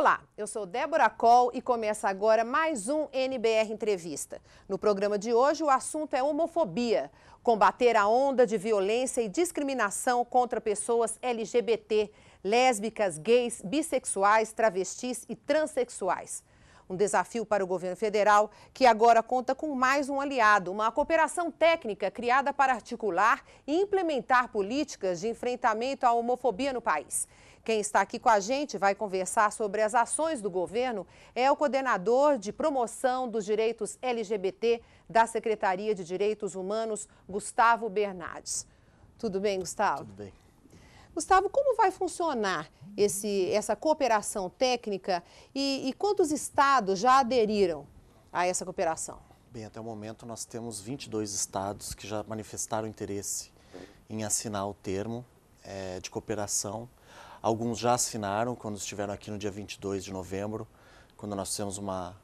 Olá, eu sou Débora Col e começa agora mais um NBR Entrevista. No programa de hoje, o assunto é homofobia. Combater a onda de violência e discriminação contra pessoas LGBT, lésbicas, gays, bissexuais, travestis e transexuais. Um desafio para o governo federal, que agora conta com mais um aliado, uma cooperação técnica criada para articular e implementar políticas de enfrentamento à homofobia no país. Quem está aqui com a gente vai conversar sobre as ações do governo é o coordenador de promoção dos direitos LGBT da Secretaria de Direitos Humanos, Gustavo Bernardes. Tudo bem, Gustavo? Tudo bem. Gustavo, como vai funcionar esse, essa cooperação técnica e, e quantos estados já aderiram a essa cooperação? Bem, até o momento nós temos 22 estados que já manifestaram interesse em assinar o termo é, de cooperação Alguns já assinaram quando estiveram aqui no dia 22 de novembro, quando nós fizemos uma,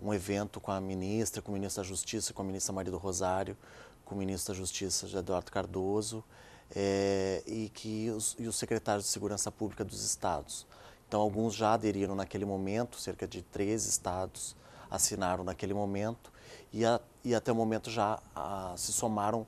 um evento com a ministra, com o ministro da Justiça, com a ministra Maria do Rosário, com o ministro da Justiça, Eduardo Cardoso, é, e, que os, e os secretários de Segurança Pública dos estados. Então, alguns já aderiram naquele momento, cerca de três estados assinaram naquele momento, e, a, e até o momento já a, se somaram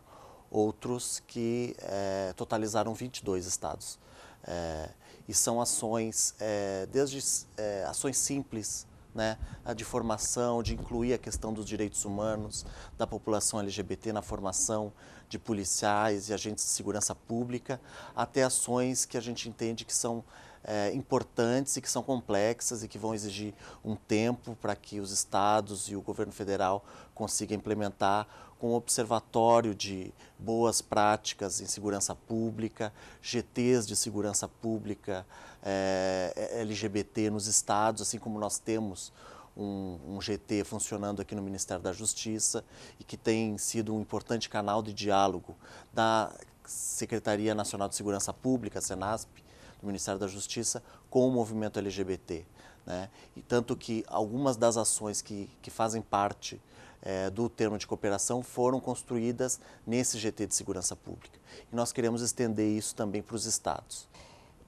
outros que é, totalizaram 22 estados. É, e são ações, é, desde é, ações simples, né, de formação, de incluir a questão dos direitos humanos, da população LGBT na formação de policiais e agentes de segurança pública, até ações que a gente entende que são é, importantes e que são complexas e que vão exigir um tempo para que os estados e o governo federal consigam implementar com o Observatório de Boas Práticas em Segurança Pública, GTs de Segurança Pública eh, LGBT nos estados, assim como nós temos um, um, GT funcionando aqui no Ministério da Justiça e que tem sido um importante canal de diálogo da Secretaria Nacional de Segurança Pública, SENASP, do Ministério da Justiça, com o movimento LGBT. Né? E tanto que algumas das ações que, que fazem parte é, do termo de cooperação foram construídas nesse GT de segurança pública. E nós queremos estender isso também para os estados.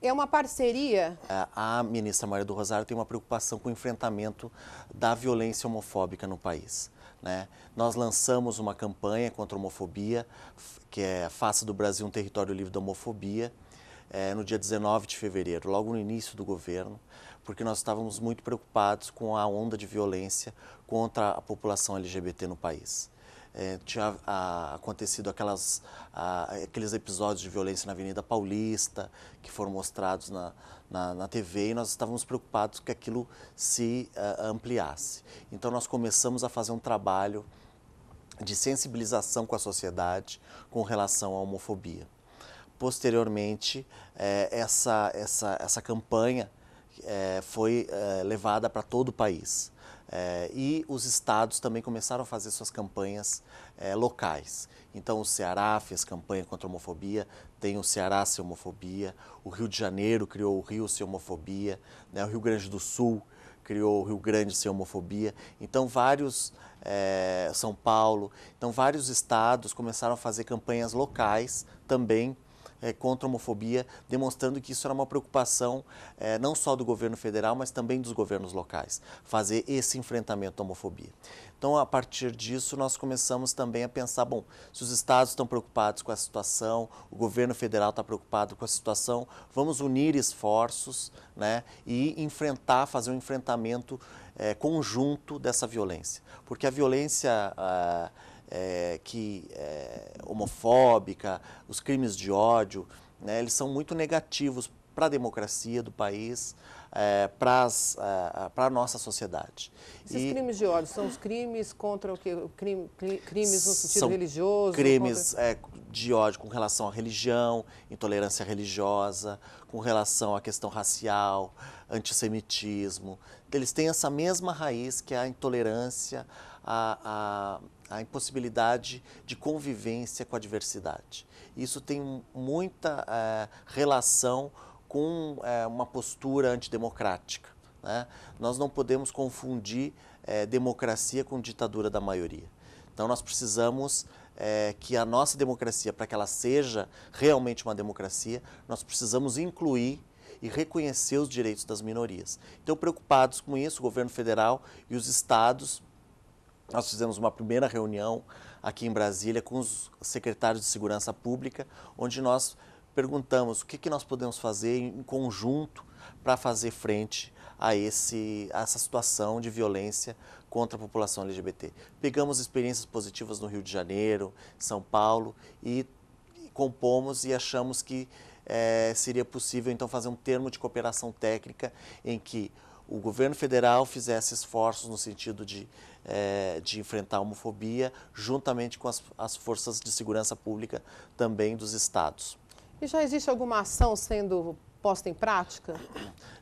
É uma parceria? É, a ministra Maria do Rosário tem uma preocupação com o enfrentamento da violência homofóbica no país. Né? Nós lançamos uma campanha contra a homofobia, que é Faça do Brasil um Território Livre da Homofobia, é, no dia 19 de fevereiro, logo no início do governo porque nós estávamos muito preocupados com a onda de violência contra a população LGBT no país. É, tinha a, ah, acontecido aquelas, a, ah, aqueles episódios de violência na Avenida Paulista, que foram mostrados na, na, na TV, e nós estávamos preocupados que aquilo se ah, ampliasse. Então, nós começamos a fazer um trabalho de sensibilização com a sociedade com relação à homofobia. Posteriormente, eh, essa, essa, essa campanha é, foi é, levada para todo o país. É, e os estados também começaram a fazer suas campanhas é, locais. Então, o Ceará fez campanha contra a homofobia, tem o Ceará Sem Homofobia, o Rio de Janeiro criou o Rio Sem Homofobia, né, o Rio Grande do Sul criou o Rio Grande Sem Homofobia. Então, vários, é, São Paulo, então, vários estados começaram a fazer campanhas locais também é, contra a homofobia, demonstrando que isso era uma preocupação é, não só do governo federal, mas também dos governos locais, fazer esse enfrentamento à homofobia. Então, a partir disso, nós começamos também a pensar: bom, se os estados estão preocupados com a situação, o governo federal está preocupado com a situação, vamos unir esforços né, e enfrentar, fazer um enfrentamento é, conjunto dessa violência. Porque a violência. Ah, é, que é, homofóbica, os crimes de ódio, né, eles são muito negativos para a democracia do país, é, para é, a nossa sociedade. Esses e, crimes de ódio são os crimes contra o que? Crime, crimes no sentido religioso? Crimes contra... é, de ódio com relação à religião, intolerância religiosa, com relação à questão racial, antissemitismo. Eles têm essa mesma raiz que é a intolerância, a, a, a impossibilidade de convivência com a diversidade. Isso tem muita é, relação com é, uma postura antidemocrática. Né? Nós não podemos confundir é, democracia com ditadura da maioria. Então, nós precisamos é, que a nossa democracia, para que ela seja realmente uma democracia, nós precisamos incluir e reconhecer os direitos das minorias. Então, preocupados com isso, o governo federal e os estados nós fizemos uma primeira reunião aqui em Brasília com os secretários de Segurança Pública, onde nós perguntamos o que, que nós podemos fazer em conjunto para fazer frente a, esse, a essa situação de violência contra a população LGBT. Pegamos experiências positivas no Rio de Janeiro, São Paulo e compomos e achamos que é, seria possível então fazer um termo de cooperação técnica em que o governo federal fizesse esforços no sentido de, é, de enfrentar a homofobia, juntamente com as, as forças de segurança pública também dos estados. E já existe alguma ação sendo posta em prática?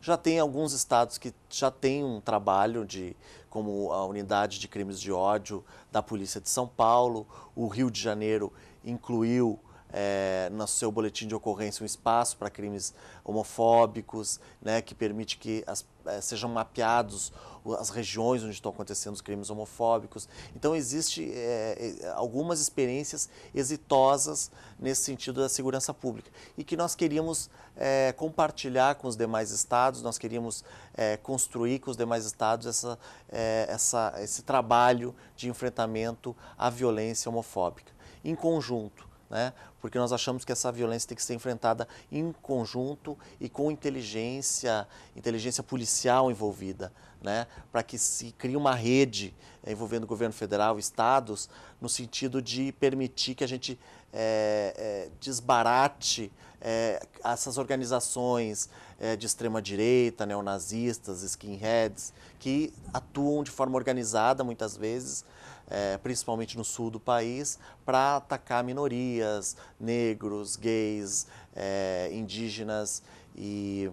Já tem alguns estados que já têm um trabalho de como a unidade de crimes de ódio da Polícia de São Paulo, o Rio de Janeiro incluiu é, no seu boletim de ocorrência um espaço para crimes homofóbicos, né, que permite que as, é, sejam mapeados as regiões onde estão acontecendo os crimes homofóbicos. Então, existe é, é, algumas experiências exitosas nesse sentido da segurança pública e que nós queríamos é, compartilhar com os demais estados, nós queríamos é, construir com os demais estados essa, é, essa, esse trabalho de enfrentamento à violência homofóbica. Em conjunto, né? porque nós achamos que essa violência tem que ser enfrentada em conjunto e com inteligência, inteligência policial envolvida, né? para que se crie uma rede eh, envolvendo o governo federal, estados, no sentido de permitir que a gente é, é, desbarate é, essas organizações é, de extrema-direita, neonazistas, skinheads, que atuam de forma organizada muitas vezes, é, principalmente no sul do país, para atacar minorias, negros, gays, é, indígenas e,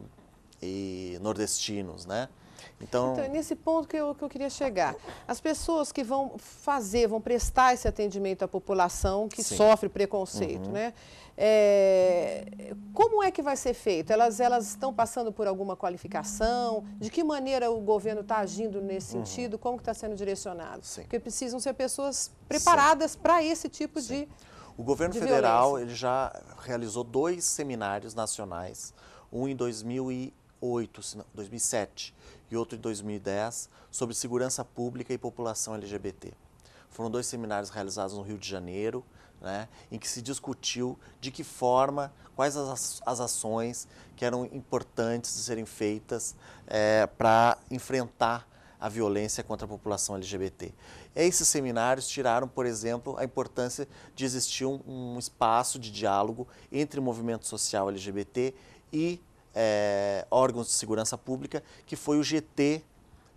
e nordestinos, né? Então... então, é nesse ponto que eu, que eu queria chegar. As pessoas que vão fazer, vão prestar esse atendimento à população que Sim. sofre preconceito, uhum. né? É, como é que vai ser feito? Elas, elas estão passando por alguma qualificação? De que maneira o governo está agindo nesse uhum. sentido? Como que está sendo direcionado? Sim. Porque precisam ser pessoas preparadas para esse tipo Sim. de O governo de federal ele já realizou dois seminários nacionais, um em 2018. 2008, 2007 e outro em 2010 sobre segurança pública e população LGBT. Foram dois seminários realizados no Rio de Janeiro, né, em que se discutiu de que forma, quais as, as ações que eram importantes de serem feitas é, para enfrentar a violência contra a população LGBT. Esses seminários tiraram, por exemplo, a importância de existir um, um espaço de diálogo entre o movimento social LGBT e é, órgãos de segurança pública, que foi o GT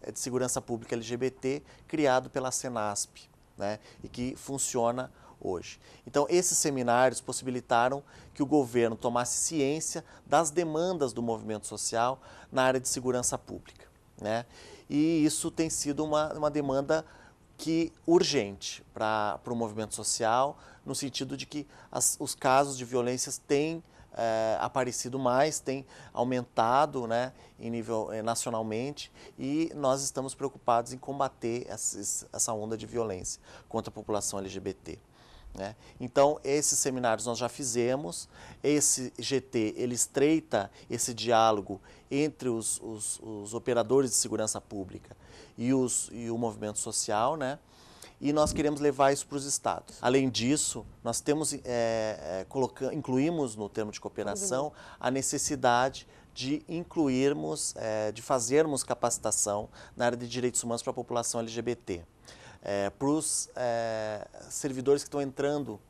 é, de Segurança Pública LGBT, criado pela Senasp, né, e que funciona hoje. Então, esses seminários possibilitaram que o governo tomasse ciência das demandas do movimento social na área de segurança pública. Né? E isso tem sido uma, uma demanda que urgente para o movimento social, no sentido de que as, os casos de violências têm é, aparecido mais, tem aumentado né, em nível é, nacionalmente e nós estamos preocupados em combater esses, essa onda de violência contra a população LGBT. Né? Então, esses seminários nós já fizemos, esse GT ele estreita esse diálogo entre os, os, os operadores de segurança pública e, os, e o movimento social, né? e nós queremos levar isso para os estados. Além disso, nós temos é, é, coloca, incluímos no termo de cooperação a necessidade de incluirmos, é, de fazermos capacitação na área de direitos humanos para a população LGBT. É, para os é, servidores que estão entrando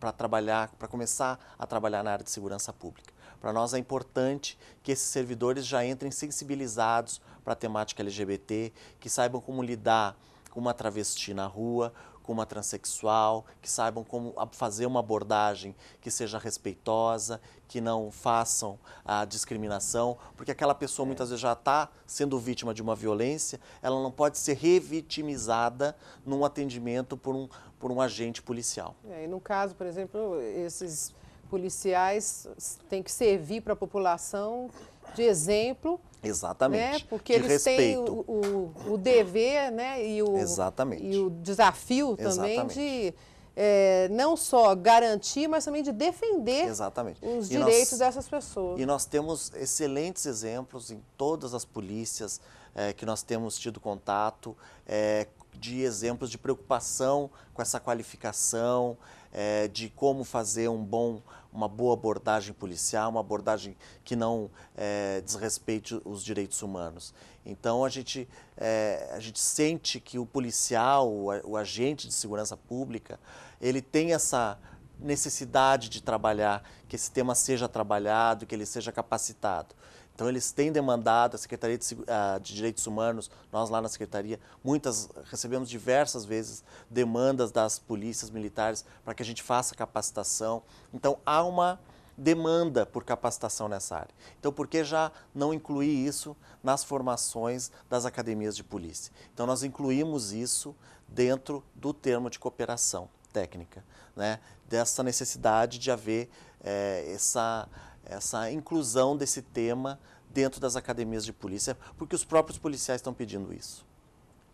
para trabalhar, para começar a trabalhar na área de segurança pública. Para nós é importante que esses servidores já entrem sensibilizados para a temática LGBT, que saibam como lidar com uma travesti na rua, com uma transexual, que saibam como fazer uma abordagem que seja respeitosa, que não façam a discriminação, porque aquela pessoa é. muitas vezes já está sendo vítima de uma violência, ela não pode ser revitimizada num atendimento por um, por um agente policial. É, e no caso, por exemplo, esses policiais têm que servir para a população de exemplo Exatamente. Né? Porque de eles respeito. têm o, o, o, dever né? e, o, Exatamente. e o desafio também Exatamente. de eh, é, não só garantir, mas também de defender Exatamente. os e direitos nós, dessas pessoas. E nós temos excelentes exemplos em todas as polícias é, que nós temos tido contato, é, de exemplos de preocupação com essa qualificação, é, de como fazer um bom, uma boa abordagem policial, uma abordagem que não é, desrespeite os direitos humanos. Então a gente, é, a gente sente que o policial, o, o agente de segurança pública, ele tem essa necessidade de trabalhar, que esse tema seja trabalhado, que ele seja capacitado. Então, eles têm demandado, a Secretaria de, uh, de, Direitos Humanos, nós lá na Secretaria, muitas, recebemos diversas vezes demandas das polícias militares para que a gente faça capacitação. Então, há uma demanda por capacitação nessa área. Então, por que já não incluir isso nas formações das academias de polícia? Então, nós incluímos isso dentro do termo de cooperação técnica, né? dessa necessidade de haver é, essa essa inclusão desse tema dentro das academias de polícia, porque os próprios policiais estão pedindo isso.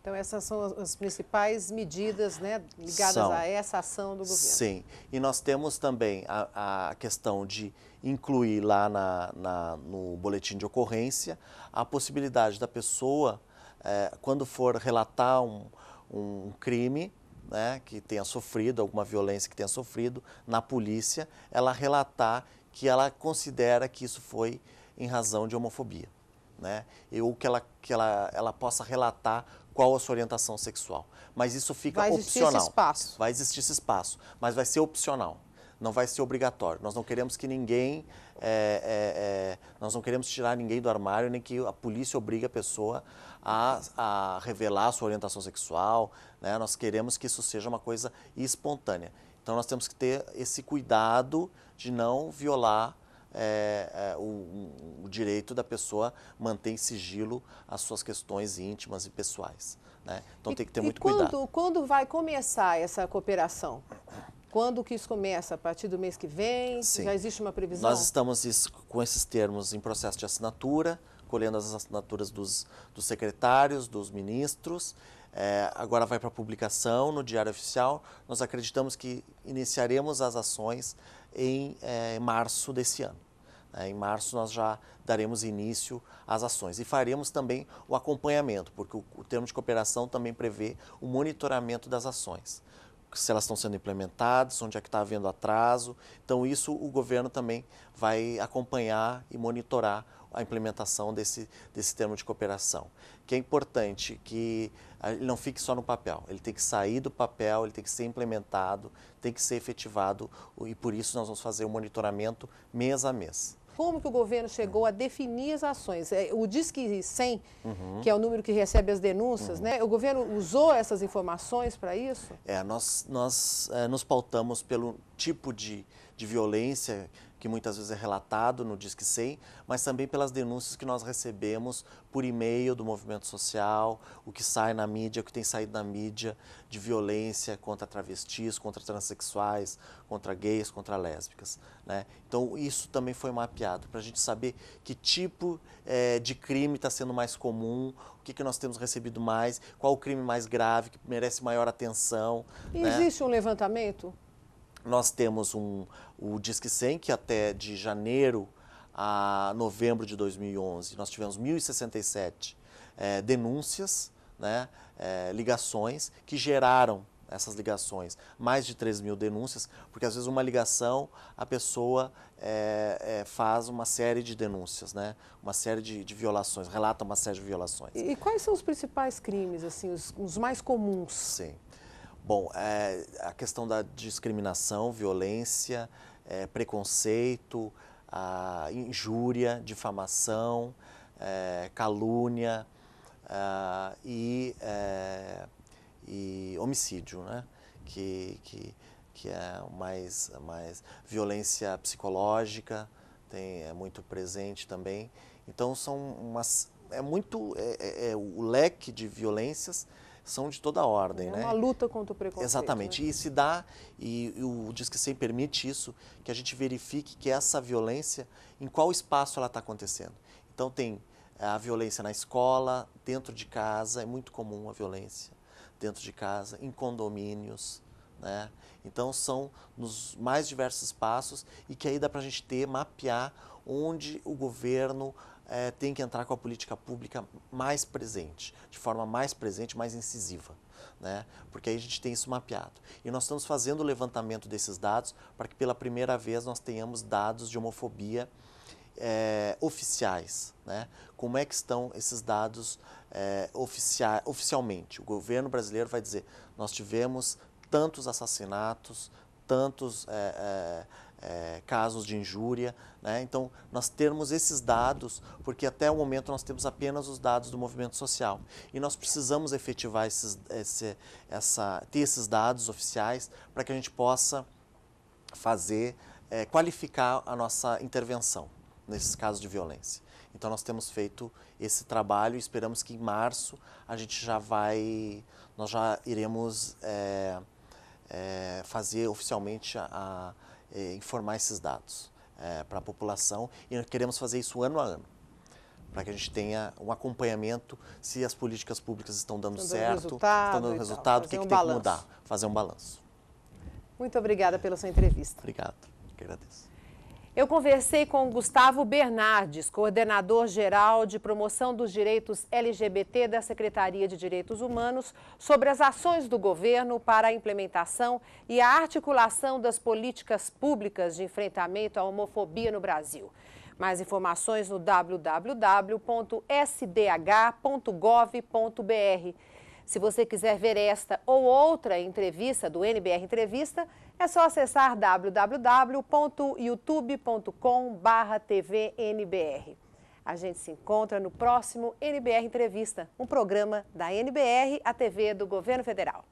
Então essas são as principais medidas né, ligadas são. a essa ação do governo. Sim, e nós temos também a, a questão de incluir lá na, na, no boletim de ocorrência a possibilidade da pessoa, é, quando for relatar um, um crime, né, que tenha sofrido, alguma violência que tenha sofrido, na polícia, ela relatar que ela considera que isso foi em razão de homofobia, né? E, ou que ela que ela, ela possa relatar qual a sua orientação sexual. Mas isso fica opcional. Vai existir esse espaço. Vai existir esse espaço, mas vai ser opcional. Não vai ser obrigatório. Nós não queremos que ninguém, é, é, é, nós não queremos tirar ninguém do armário, nem que a polícia obrigue a pessoa a, a revelar a sua orientação sexual. Né? Nós queremos que isso seja uma coisa espontânea. Então nós temos que ter esse cuidado de não violar é, é, o, o, direito da pessoa manter em sigilo as suas questões íntimas e pessoais. Né? Então e, tem que ter muito quando, cuidado. Quando vai começar essa cooperação? Quando que isso começa? A partir do mês que vem? Sim. Já existe uma previsão? Nós estamos com esses termos em processo de assinatura, colhendo as assinaturas dos, dos secretários, dos ministros é, agora vai para publicação no Diário Oficial. Nós acreditamos que iniciaremos as ações em, é, março desse ano. É, em março nós já daremos início às ações e faremos também o acompanhamento, porque o, o termo de cooperação também prevê o monitoramento das ações se elas estão sendo implementadas, onde é que está havendo atraso. Então, isso o governo também vai acompanhar e monitorar a implementação desse, desse termo de cooperação. Que é importante que ah, ele não fique só no papel, ele tem que sair do papel, ele tem que ser implementado, tem que ser efetivado e por isso nós vamos fazer o um monitoramento mês a mês como que o governo chegou a definir as ações? É, o Disque 100, uhum. que é o número que recebe as denúncias, uhum. né? o governo usou essas informações para isso? É, nós, nós é, nos pautamos pelo tipo de, de violência que muitas vezes é relatado no Disque 100, mas também pelas denúncias que nós recebemos por e-mail do movimento social, o que sai na mídia, o que tem saído na mídia de violência contra travestis, contra transexuais, contra gays, contra lésbicas. Né? Então, isso também foi mapeado para a gente saber que tipo é, de crime está sendo mais comum, o que, que nós temos recebido mais, qual o crime mais grave, que merece maior atenção. Né? Existe né? um levantamento? Nós temos um, o Disque 100, que até de janeiro a novembro de 2011 nós tivemos 1.067 é, eh, denúncias, né, é, ligações que geraram essas ligações, mais de 3 mil denúncias, porque às vezes uma ligação a pessoa é, é, faz uma série de denúncias, né? uma série de, de, violações, relata uma série de violações. E, e quais são os principais crimes, assim, os, os mais comuns? Sim. Bom, é, a questão da discriminação, violência, é, preconceito, injúria, difamação, é, calúnia é, e, é, e, homicídio, né? que, que, que é mais, mais violência psicológica, tem, é muito presente também. Então são umas, é muito é, é, é o leque de violências são de toda ordem. É né? uma luta contra o preconceito. Exatamente. Né? E se dá, e, e o Disque 100 permite isso, que a gente verifique que essa violência, em qual espaço ela está acontecendo. Então tem eh, a violência na escola, dentro de casa, é muito comum a violência dentro de casa, em condomínios, né? Então são nos mais diversos espaços e que aí dá para a gente ter, mapear onde o governo é, tem que entrar com a política pública mais presente, de forma mais presente, mais incisiva. Né? Porque aí a gente tem isso mapeado. E nós estamos fazendo o levantamento desses dados para que pela primeira vez nós tenhamos dados de homofobia é, oficiais, né? Como é que estão esses dados é, oficia oficialmente? O governo brasileiro vai dizer: nós tivemos tantos assassinatos, tantos é, é, casos de injúria. Né? Então, nós temos esses dados, porque até o momento nós temos apenas os dados do movimento social. E nós precisamos efetivar esses, esse, essa, ter esses dados oficiais para que a gente possa fazer, é, qualificar a nossa intervenção nesses casos de violência. Então, nós temos feito esse trabalho e esperamos que em março a gente já vai, nós já iremos é, é fazer oficialmente a, a eh, informar esses dados eh, para a população e queremos fazer isso ano a ano para que a gente tenha um acompanhamento se as políticas públicas estão dando, dando certo, estão dando resultado, o que, um que tem que mudar, fazer um balanço. Muito obrigada pela sua entrevista. Obrigado, que agradeço. Eu conversei com Gustavo Bernardes, coordenador-geral de promoção dos direitos LGBT da Secretaria de Direitos Humanos, sobre as ações do governo para a implementação e a articulação das políticas públicas de enfrentamento à homofobia no Brasil. Mais informações no www.sdh.gov.br. Se você quiser ver esta ou outra entrevista do NBR Entrevista, é só acessar www.youtube.com/tvnbr. A gente se encontra no próximo NBR Entrevista, um programa da NBR, a TV do Governo Federal.